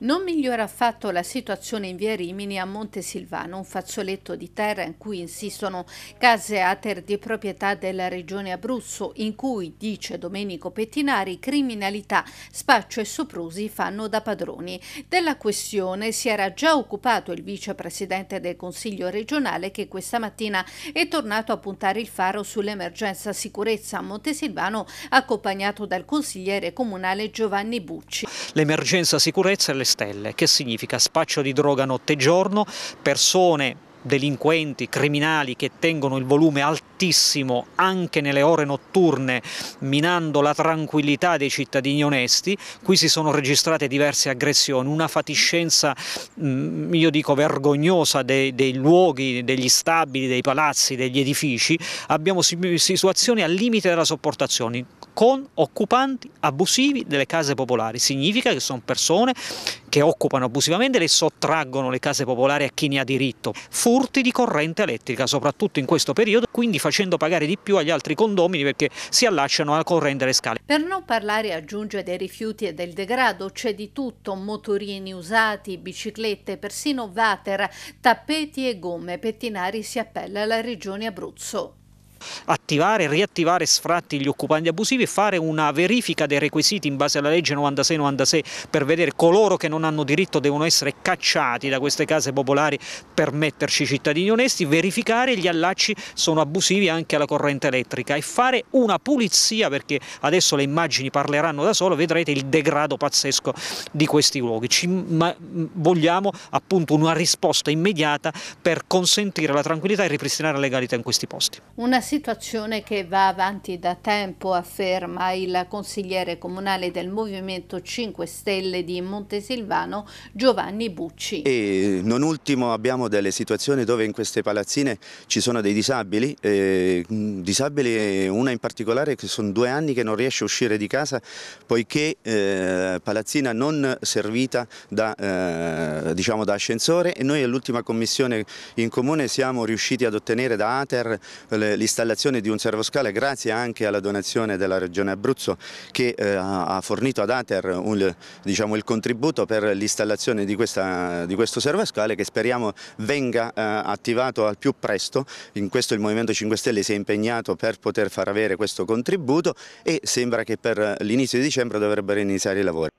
Non migliora affatto la situazione in via Rimini a Montesilvano, un fazzoletto di terra in cui insistono case ater di proprietà della regione Abruzzo, in cui, dice Domenico Pettinari, criminalità, spaccio e soprusi fanno da padroni. Della questione si era già occupato il vicepresidente del Consiglio regionale che questa mattina è tornato a puntare il faro sull'emergenza sicurezza a Montesilvano, accompagnato dal consigliere comunale Giovanni Bucci. L'emergenza sicurezza è stelle, che significa spaccio di droga notte e giorno, persone delinquenti, criminali che tengono il volume altissimo anche nelle ore notturne minando la tranquillità dei cittadini onesti, qui si sono registrate diverse aggressioni, una fatiscenza mm, io dico vergognosa dei, dei luoghi, degli stabili, dei palazzi, degli edifici, abbiamo situazioni al limite della sopportazione con occupanti abusivi delle case popolari, significa che sono persone che occupano abusivamente le sottraggono le case popolari a chi ne ha diritto, furti di corrente elettrica soprattutto in questo periodo, quindi facendo pagare di più agli altri condomini perché si allacciano alla corrente le scale. Per non parlare aggiunge dei rifiuti e del degrado c'è di tutto, motorini usati, biciclette, persino vater, tappeti e gomme, Pettinari si appella alla regione Abruzzo attivare e riattivare sfratti gli occupanti abusivi e fare una verifica dei requisiti in base alla legge 96-96 per vedere coloro che non hanno diritto devono essere cacciati da queste case popolari per metterci cittadini onesti, verificare gli allacci sono abusivi anche alla corrente elettrica e fare una pulizia perché adesso le immagini parleranno da solo, vedrete il degrado pazzesco di questi luoghi. Ci, ma, mm, vogliamo appunto una risposta immediata per consentire la tranquillità e ripristinare la legalità in questi posti. Una situazione che va avanti da tempo, afferma il consigliere comunale del Movimento 5 Stelle di Montesilvano, Giovanni Bucci. E non ultimo abbiamo delle situazioni dove in queste palazzine ci sono dei disabili, eh, disabili una in particolare che sono due anni che non riesce a uscire di casa poiché eh, palazzina non servita da, eh, diciamo da ascensore e noi all'ultima commissione in comune siamo riusciti ad ottenere da ATER l'istituzione l'installazione di un servoscale grazie anche alla donazione della Regione Abruzzo che eh, ha fornito ad Ater un, diciamo, il contributo per l'installazione di, di, questo servoscale che speriamo venga eh, attivato al più presto. In questo il Movimento 5 Stelle si è impegnato per poter far avere questo contributo e sembra che per l'inizio di dicembre dovrebbero iniziare i lavori.